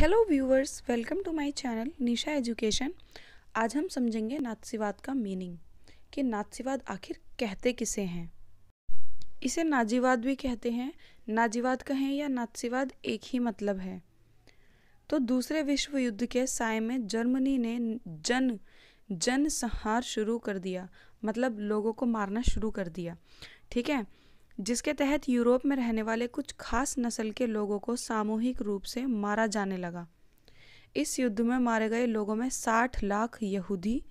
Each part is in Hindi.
hello viewers welcome to my channel Nisha education आज हम समझेंगे नाथसीवाद का मीनिंग कि नाथसीवाद आखिर कहते किसे हैं इसे नाजीवाद भी कहते हैं नाजीवाद कहें या नाथसीवाद एक ही मतलब है तो दूसरे विश्व युद्ध के साय में जर्मनी ने जन जन संहार शुरू कर दिया मतलब लोगों को मारना शुरू कर दिया ठीक है जिसके तहत यूरोप में रहने वाले कुछ खास नस्ल के लोगों को सामूहिक रूप से मारा जाने लगा इस युद्ध में मारे गए लोगों में 60 लाख यहूदी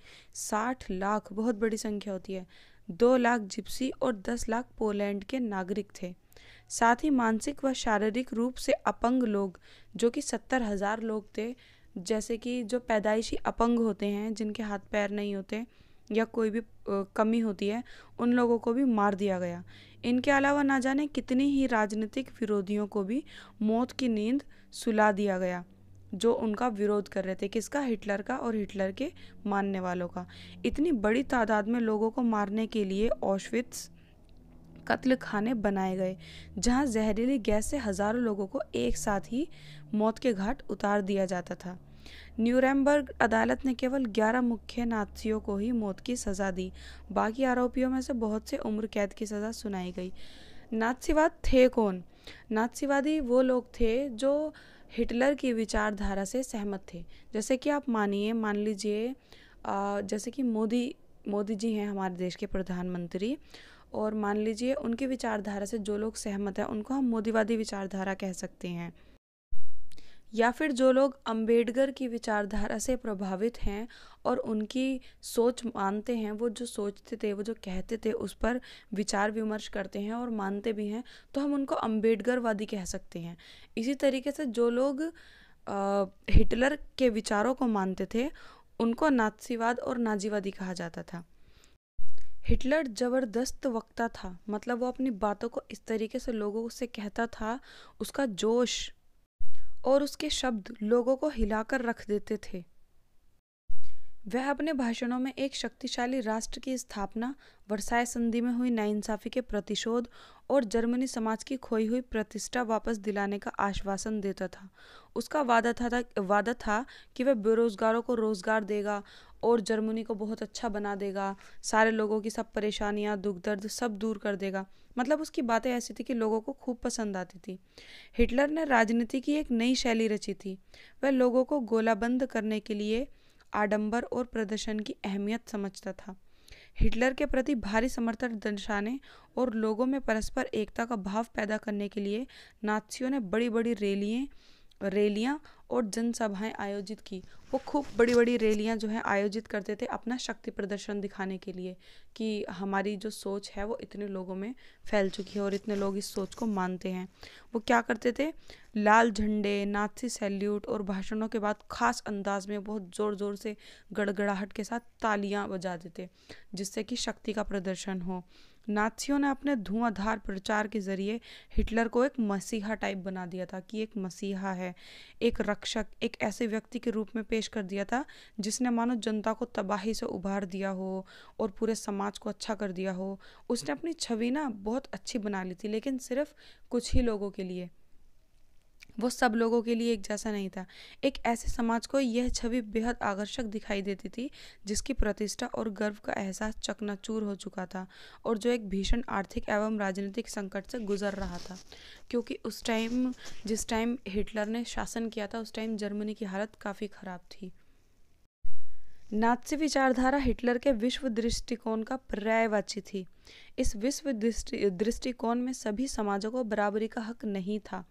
60 लाख बहुत बड़ी संख्या होती है दो लाख जिप्सी और 10 लाख पोलैंड के नागरिक थे साथ ही मानसिक व शारीरिक रूप से अपंग लोग जो कि सत्तर हजार लोग थे जैसे कि जो पैदाइशी अपंग होते हैं जिनके हाथ पैर नहीं होते या कोई भी कमी होती है उन लोगों को भी मार दिया गया इनके अलावा ना जाने कितने ही राजनीतिक विरोधियों को भी मौत की नींद सुला दिया गया जो उनका विरोध कर रहे थे किसका हिटलर का और हिटलर के मानने वालों का इतनी बड़ी तादाद में लोगों को मारने के लिए औशवित्स कत्ल खाने बनाए गए जहां जहरीली गैस से हजारों लोगों को एक साथ ही मौत के घाट उतार दिया जाता था न्यूरemberg अदालत ने केवल 11 मुख्य नाथियों को ही मौत की सज़ा दी बाकी आरोपियों में से बहुत से उम्र कैद की सज़ा सुनाई गई नाथसीवाद थे कौन नाथसीवादी वो लोग थे जो हिटलर की विचारधारा से सहमत थे जैसे कि आप मानिए मान लीजिए जैसे कि मोदी मोदी जी हैं हमारे देश के प्रधानमंत्री और मान लीजिए उनकी विचारधारा से जो लोग सहमत हैं उनको हम मोदीवादी विचारधारा कह सकते हैं या फिर जो लोग अंबेडकर की विचारधारा से प्रभावित हैं और उनकी सोच मानते हैं वो जो सोचते थे वो जो कहते थे उस पर विचार विमर्श करते हैं और मानते भी हैं तो हम उनको अम्बेडकरवादी कह सकते हैं इसी तरीके से जो लोग आ, हिटलर के विचारों को मानते थे उनको नाथसीवाद और नाजीवादी कहा जाता था हिटलर ज़बरदस्त वक्ता था मतलब वो अपनी बातों को इस तरीके से लोगों से कहता था उसका जोश और उसके शब्द लोगों को हिलाकर रख देते थे वह अपने भाषणों में एक शक्तिशाली राष्ट्र की स्थापना वर्षाए संधि में हुई नाइंसाफी के प्रतिशोध और जर्मनी समाज की खोई हुई प्रतिष्ठा वापस दिलाने का आश्वासन देता था उसका वादा था, था वादा था कि वह बेरोजगारों को रोजगार देगा और जर्मनी को बहुत अच्छा बना देगा सारे लोगों की सब परेशानियां दुख दर्द सब दूर कर देगा मतलब उसकी बातें ऐसी थी कि लोगों को खूब पसंद आती थी हिटलर ने राजनीति की एक नई शैली रची थी वह लोगों को गोलाबंद करने के लिए आडंबर और प्रदर्शन की अहमियत समझता था हिटलर के प्रति भारी समर्थन दर्शाने और लोगों में परस्पर एकता का भाव पैदा करने के लिए नाथसियों ने बड़ी बड़ी रैलियाँ रैलियाँ और जनसभाएं आयोजित की वो खूब बड़ी बड़ी रैलियाँ जो है आयोजित करते थे अपना शक्ति प्रदर्शन दिखाने के लिए कि हमारी जो सोच है वो इतने लोगों में फैल चुकी है और इतने लोग इस सोच को मानते हैं वो क्या करते थे लाल झंडे नाथी सैल्यूट और भाषणों के बाद खास अंदाज में बहुत ज़ोर ज़ोर से गड़गड़ाहट के साथ तालियाँ बजाते थे जिससे कि शक्ति का प्रदर्शन हो नाथियों ने अपने धुआंधार प्रचार के जरिए हिटलर को एक मसीहा टाइप बना दिया था कि एक मसीहा है एक रक्षक एक ऐसे व्यक्ति के रूप में पेश कर दिया था जिसने मानो जनता को तबाही से उभार दिया हो और पूरे समाज को अच्छा कर दिया हो उसने अपनी छवि ना बहुत अच्छी बना ली थी लेकिन सिर्फ कुछ ही लोगों के लिए वो सब लोगों के लिए एक जैसा नहीं था एक ऐसे समाज को यह छवि बेहद आकर्षक दिखाई देती थी जिसकी प्रतिष्ठा और गर्व का एहसास चकनाचूर हो चुका था और जो एक भीषण आर्थिक एवं राजनीतिक संकट से गुजर रहा था क्योंकि उस टाइम जिस टाइम हिटलर ने शासन किया था उस टाइम जर्मनी की हालत काफ़ी ख़राब थी नात्सी विचारधारा हिटलर के विश्व दृष्टिकोण का पर्यायवाची थी इस विश्व दृष्टिकोण में सभी समाजों को बराबरी का हक नहीं था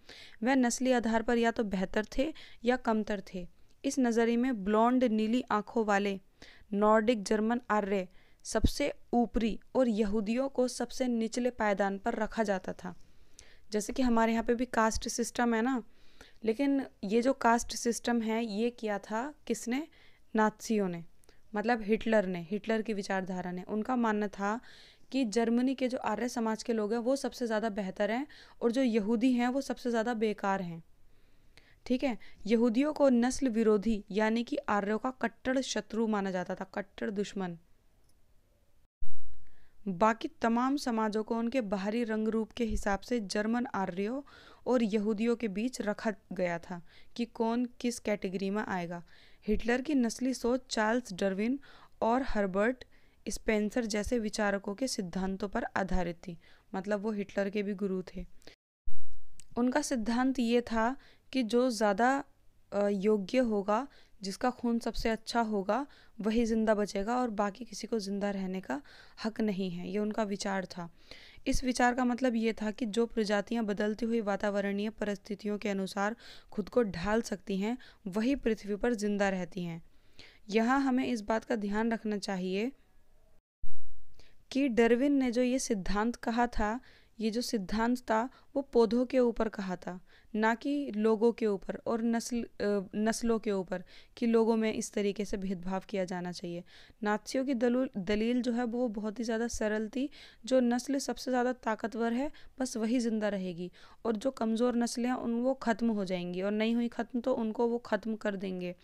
वह नस्ली आधार पर या तो बेहतर थे या कमतर थे इस नजरिए में ब्लॉन्ड नीली आंखों वाले नॉर्डिक जर्मन आर्य सबसे ऊपरी और यहूदियों को सबसे निचले पायदान पर रखा जाता था जैसे कि हमारे यहाँ पे भी कास्ट सिस्टम है ना लेकिन ये जो कास्ट सिस्टम है ये किया था किसने नाथसियों ने मतलब हिटलर ने हिटलर की विचारधारा ने उनका मानना था कि जर्मनी के जो आर्य समाज के लोग हैं वो सबसे ज़्यादा बेहतर हैं और जो यहूदी हैं वो सबसे ज़्यादा बेकार हैं ठीक है यहूदियों को नस्ल विरोधी यानी कि आर्यों का कट्टर शत्रु माना जाता था कट्टर दुश्मन बाकी तमाम समाजों को उनके बाहरी रंग रूप के हिसाब से जर्मन आर्यों और यहूदियों के बीच रखा गया था कि कौन किस कैटेगरी में आएगा हिटलर की नस्ली सोच चार्ल्स डरविन और हर्बर्ट स्पेंसर जैसे विचारकों के सिद्धांतों पर आधारित थी मतलब वो हिटलर के भी गुरु थे उनका सिद्धांत ये था कि जो ज़्यादा योग्य होगा जिसका खून सबसे अच्छा होगा वही ज़िंदा बचेगा और बाकी किसी को ज़िंदा रहने का हक नहीं है ये उनका विचार था इस विचार का मतलब ये था कि जो प्रजातियां बदलती हुई वातावरणीय परिस्थितियों के अनुसार खुद को ढाल सकती हैं वही पृथ्वी पर जिंदा रहती हैं यहाँ हमें इस बात का ध्यान रखना चाहिए कि डरविन ने जो ये सिद्धांत कहा था ये जो सिद्धांत था वो पौधों के ऊपर कहा था ना कि लोगों के ऊपर और नस्ल नस्लों के ऊपर कि लोगों में इस तरीके से भेदभाव किया जाना चाहिए नाथियों की दलूल दलील जो है वो बहुत ही ज़्यादा सरल थी जो नस्ल सबसे ज़्यादा ताकतवर है बस वही ज़िंदा रहेगी और जो कमज़ोर नस्लें हैं उन वो ख़त्म हो जाएंगी और नहीं हुई ख़त्म तो उनको वो ख़त्म कर देंगे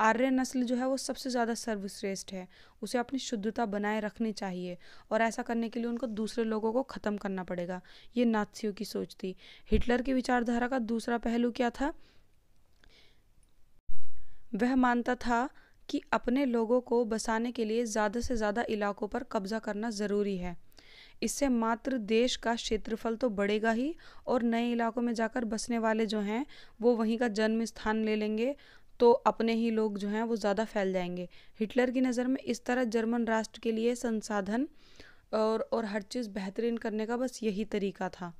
आर्य नस्ल जो है वो सबसे ज़्यादा सर्वश्रेष्ठ है उसे अपनी शुद्धता बनाए रखनी चाहिए और ऐसा करने के लिए उनको दूसरे लोगों को ख़त्म करना पड़ेगा ये नाथसियों की सोच थी हिटलर की विचारधारा का दूसरा पहलू क्या था वह मानता था कि अपने लोगों को बसाने के लिए ज़्यादा से ज़्यादा इलाकों पर कब्जा करना ज़रूरी है इससे मात्र देश का क्षेत्रफल तो बढ़ेगा ही और नए इलाकों में जाकर बसने वाले जो हैं वो वहीं का जन्म स्थान ले लेंगे तो अपने ही लोग जो हैं वो ज़्यादा फैल जाएंगे हिटलर की नज़र में इस तरह जर्मन राष्ट्र के लिए संसाधन और और हर चीज़ बेहतरीन करने का बस यही तरीका था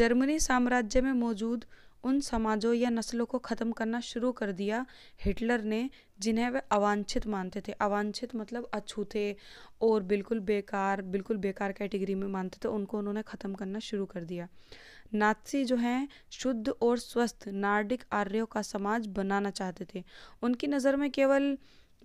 जर्मनी साम्राज्य में मौजूद उन समाजों या नस्लों को ख़त्म करना शुरू कर दिया हिटलर ने जिन्हें वे अवांछित मानते थे अवांछित मतलब अछूते और बिल्कुल बेकार बिल्कुल बेकार कैटेगरी में मानते थे उनको उन्होंने ख़त्म करना शुरू कर दिया नाथसी जो हैं शुद्ध और स्वस्थ नार्डिक आर्यों का समाज बनाना चाहते थे उनकी नज़र में केवल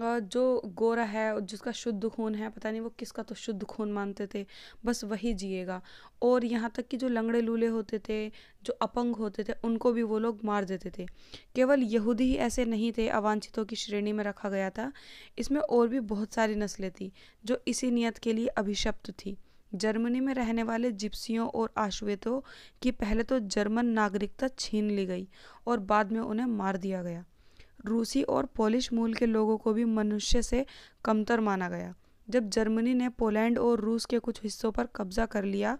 जो गोरा है जिसका शुद्ध खून है पता नहीं वो किसका तो शुद्ध खून मानते थे बस वही जिएगा और यहाँ तक कि जो लंगड़े लूले होते थे जो अपंग होते थे उनको भी वो लोग मार देते थे केवल यहूदी ही ऐसे नहीं थे अवांछितों की श्रेणी में रखा गया था इसमें और भी बहुत सारी नस्लें थी जो इसी नियत के लिए अभिशप्त थी जर्मनी में रहने वाले जिप्सियों और आश्वेतों की पहले तो जर्मन नागरिकता छीन ली गई और बाद में उन्हें मार दिया गया रूसी और पोलिश मूल के लोगों को भी मनुष्य से कमतर माना गया जब जर्मनी ने पोलैंड और रूस के कुछ हिस्सों पर कब्जा कर लिया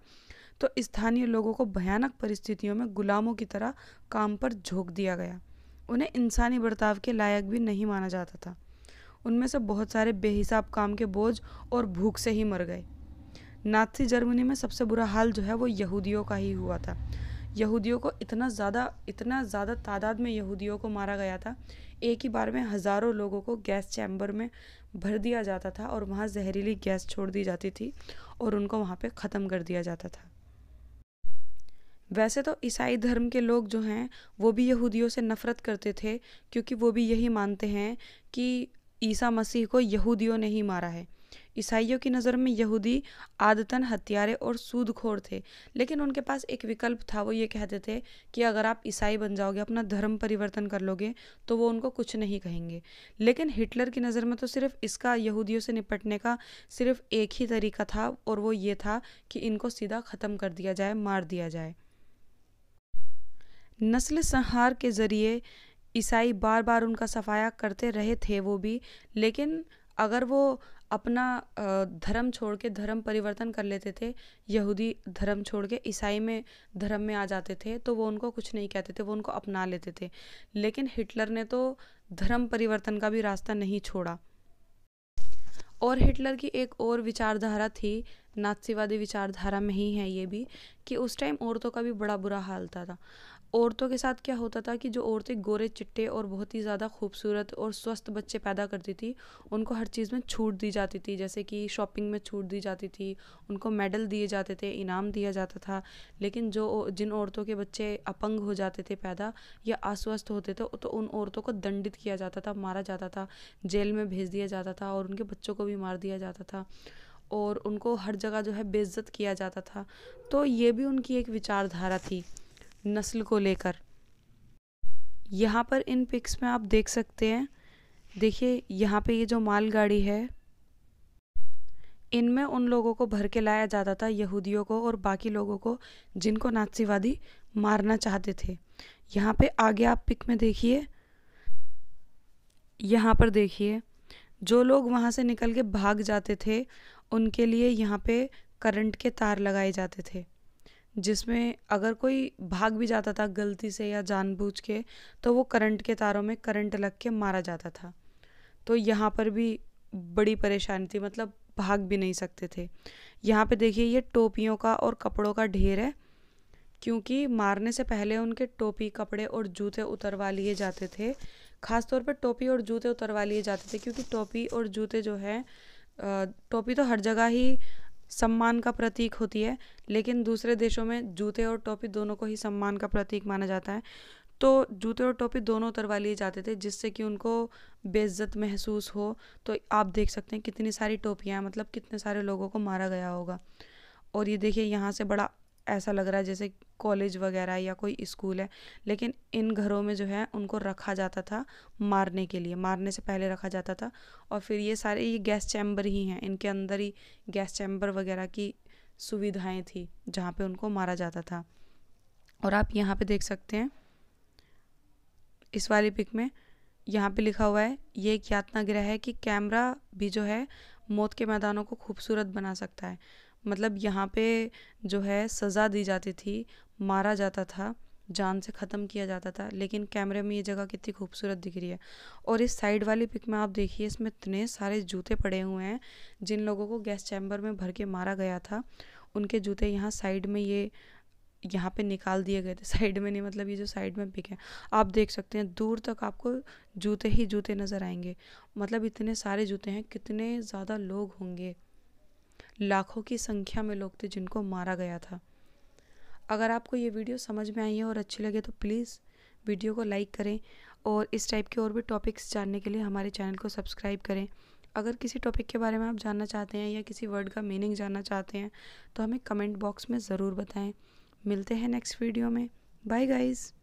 तो स्थानीय लोगों को भयानक परिस्थितियों में गुलामों की तरह काम पर झोंक दिया गया उन्हें इंसानी बर्ताव के लायक भी नहीं माना जाता था उनमें से बहुत सारे बेहिसाब काम के बोझ और भूख से ही मर गए नाथसी जर्मनी में सबसे बुरा हाल जो है वो यहूदियों का ही हुआ था यहूदियों को इतना ज़्यादा इतना ज़्यादा तादाद में यहूदियों को मारा गया था एक ही बार में हज़ारों लोगों को गैस चैम्बर में भर दिया जाता था और वहाँ जहरीली गैस छोड़ दी जाती थी और उनको वहाँ पर ख़त्म कर दिया जाता था वैसे तो ईसाई धर्म के लोग जो हैं वो भी यहूदियों से नफ़रत करते थे क्योंकि वो भी यही मानते हैं कि ईसा मसीह को यहूदियों ने ही मारा है ईसाइयों की नज़र में यहूदी आदतन हथियारे और सूदखोर थे लेकिन उनके पास एक विकल्प था वो ये कहते थे कि अगर आप ईसाई बन जाओगे अपना धर्म परिवर्तन कर लोगे तो वो उनको कुछ नहीं कहेंगे लेकिन हिटलर की नज़र में तो सिर्फ इसका यहूदियों से निपटने का सिर्फ एक ही तरीका था और वो ये था कि इनको सीधा ख़त्म कर दिया जाए मार दिया जाए नस्ल संहार के ज़रिए ईसाई बार बार उनका सफाया करते रहे थे वो भी लेकिन अगर वो अपना धर्म छोड़ के धर्म परिवर्तन कर लेते थे यहूदी धर्म छोड़ के ईसाई में धर्म में आ जाते थे तो वो उनको कुछ नहीं कहते थे वो उनको अपना लेते थे लेकिन हिटलर ने तो धर्म परिवर्तन का भी रास्ता नहीं छोड़ा और हिटलर की एक और विचारधारा थी नाथसीवादी विचारधारा में ही है ये भी कि उस टाइम औरतों का भी बड़ा बुरा हाल था औरतों के साथ क्या होता था कि जो औरतें गोरे चिट्टे और बहुत ही ज़्यादा खूबसूरत और स्वस्थ बच्चे पैदा करती थी उनको हर चीज़ में छूट दी जाती थी जैसे कि शॉपिंग में छूट दी जाती थी उनको मेडल दिए जाते थे इनाम दिया जाता था लेकिन जो जिन औरतों के बच्चे अपंग हो जाते थे पैदा या अस्वस्थ होते थे तो उन औरतों को दंडित किया जाता था मारा जाता था जेल में भेज दिया जाता था और उनके बच्चों को भी मार दिया जाता था और उनको हर जगह जो है बेइज्जत किया जाता था तो ये भी उनकी एक विचारधारा थी नस्ल को लेकर यहाँ पर इन पिक्स में आप देख सकते हैं देखिए यहाँ पे ये जो मालगाड़ी है इनमें उन लोगों को भर के लाया जाता था यहूदियों को और बाकी लोगों को जिनको नाथसीवादी मारना चाहते थे यहाँ पे आगे आप पिक में देखिए यहाँ पर देखिए जो लोग वहाँ से निकल के भाग जाते थे उनके लिए यहाँ पे करंट के तार लगाए जाते थे जिसमें अगर कोई भाग भी जाता था गलती से या जानबूझ के तो वो करंट के तारों में करंट लग के मारा जाता था तो यहाँ पर भी बड़ी परेशानी थी मतलब भाग भी नहीं सकते थे यहाँ पे देखिए ये टोपियों का और कपड़ों का ढेर है क्योंकि मारने से पहले उनके टोपी कपड़े और जूते उतरवा लिए जाते थे ख़ासतौर पर टोपी और जूते उतरवा लिए जाते थे क्योंकि टोपी और जूते जो है टोपी तो हर जगह ही सम्मान का प्रतीक होती है लेकिन दूसरे देशों में जूते और टोपी दोनों को ही सम्मान का प्रतीक माना जाता है तो जूते और टोपी दोनों उतरवा लिए जाते थे जिससे कि उनको बेइज्जत महसूस हो तो आप देख सकते हैं कितनी सारी टोपियाँ मतलब कितने सारे लोगों को मारा गया होगा और ये देखिए यहाँ से बड़ा ऐसा लग रहा है जैसे कॉलेज वगैरह या कोई स्कूल है लेकिन इन घरों में जो है उनको रखा जाता था मारने के लिए मारने से पहले रखा जाता था और फिर ये सारे ये गैस चैम्बर ही हैं इनके अंदर ही गैस चैम्बर वगैरह की सुविधाएं थी जहाँ पे उनको मारा जाता था और आप यहाँ पे देख सकते हैं इस वाली पिक में यहाँ पे लिखा हुआ है ये एक यातना ग्रह है कि कैमरा भी जो है मौत के मैदानों को खूबसूरत बना सकता है मतलब यहाँ पे जो है सज़ा दी जाती थी मारा जाता था जान से ख़त्म किया जाता था लेकिन कैमरे में ये जगह कितनी खूबसूरत दिख रही है और इस साइड वाली पिक में आप देखिए इसमें इतने सारे जूते पड़े हुए हैं जिन लोगों को गैस चैम्बर में भर के मारा गया था उनके जूते यहाँ साइड में ये यहाँ पे निकाल दिए गए थे साइड में नहीं मतलब ये जो साइड में पिक है आप देख सकते हैं दूर तक आपको जूते ही जूते नज़र आएंगे मतलब इतने सारे जूते हैं कितने ज़्यादा लोग होंगे लाखों की संख्या में लोग थे जिनको मारा गया था अगर आपको ये वीडियो समझ में आई है और अच्छी लगे तो प्लीज़ वीडियो को लाइक करें और इस टाइप के और भी टॉपिक्स जानने के लिए हमारे चैनल को सब्सक्राइब करें अगर किसी टॉपिक के बारे में आप जानना चाहते हैं या किसी वर्ड का मीनिंग जानना चाहते हैं तो हमें कमेंट बॉक्स में ज़रूर बताएं मिलते हैं नेक्स्ट वीडियो में बाय गाइज़